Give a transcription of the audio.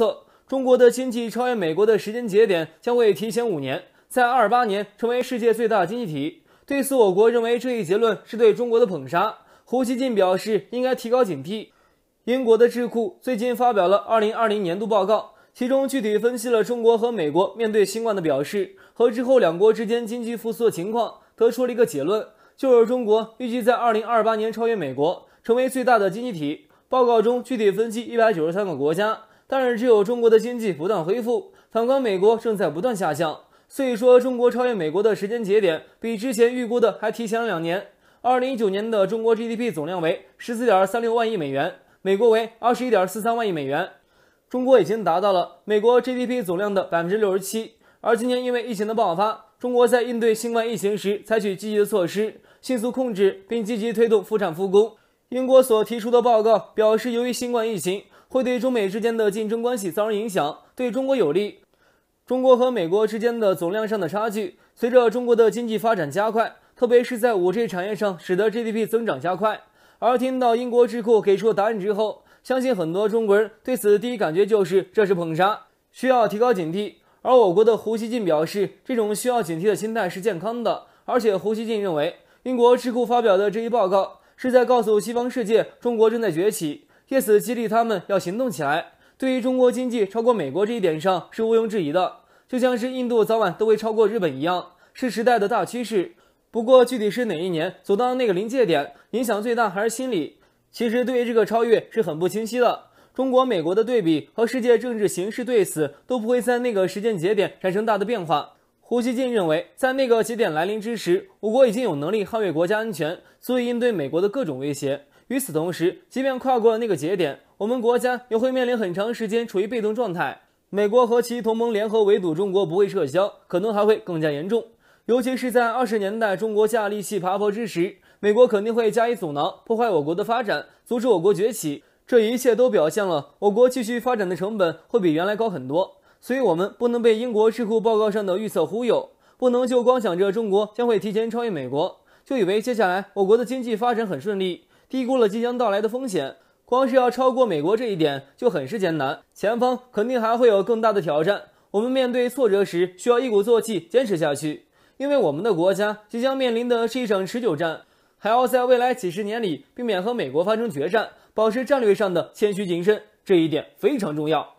测，中国的经济超越美国的时间节点将会提前五年，在二八年成为世界最大经济体。对此，我国认为这一结论是对中国的捧杀。胡锡进表示，应该提高警惕。英国的智库最近发表了二零二零年度报告，其中具体分析了中国和美国面对新冠的表示和之后两国之间经济复苏的情况，得出了一个结论，就是中国预计在二零二八年超越美国，成为最大的经济体。报告中具体分析一百九十三个国家。但是，只有中国的经济不断恢复，反观美国正在不断下降，所以说中国超越美国的时间节点比之前预估的还提前了两年。二零一九年的中国 GDP 总量为十四点三六万亿美元，美国为二十一点四三万亿美元，中国已经达到了美国 GDP 总量的百分之六十七。而今年因为疫情的爆发，中国在应对新冠疫情时采取积极的措施，迅速控制并积极推动复产复工。英国所提出的报告表示，由于新冠疫情。会对中美之间的竞争关系造成影响，对中国有利。中国和美国之间的总量上的差距，随着中国的经济发展加快，特别是在 5G 产业上，使得 GDP 增长加快。而听到英国智库给出答案之后，相信很多中国人对此第一感觉就是这是捧杀，需要提高警惕。而我国的胡锡进表示，这种需要警惕的心态是健康的。而且胡锡进认为，英国智库发表的这一报告是在告诉西方世界，中国正在崛起。借此激励他们要行动起来。对于中国经济超过美国这一点上是毋庸置疑的，就像是印度早晚都会超过日本一样，是时代的大趋势。不过具体是哪一年走到那个临界点，影响最大还是心理。其实对于这个超越是很不清晰的。中国、美国的对比和世界政治形势对此都不会在那个时间节点产生大的变化。胡锡进认为，在那个节点来临之时，我国已经有能力捍卫国家安全，足以应对美国的各种威胁。与此同时，即便跨过了那个节点，我们国家也会面临很长时间处于被动状态。美国和其同盟联合围堵中国不会撤销，可能还会更加严重。尤其是在二十年代中国下力气爬坡之时，美国肯定会加以阻挠，破坏我国的发展，阻止我国崛起。这一切都表现了我国继续发展的成本会比原来高很多。所以，我们不能被英国智库报告上的预测忽悠，不能就光想着中国将会提前超越美国，就以为接下来我国的经济发展很顺利。低估了即将到来的风险，光是要超过美国这一点就很是艰难。前方肯定还会有更大的挑战。我们面对挫折时，需要一鼓作气坚持下去，因为我们的国家即将面临的是一场持久战，还要在未来几十年里避免和美国发生决战，保持战略上的谦虚谨慎，这一点非常重要。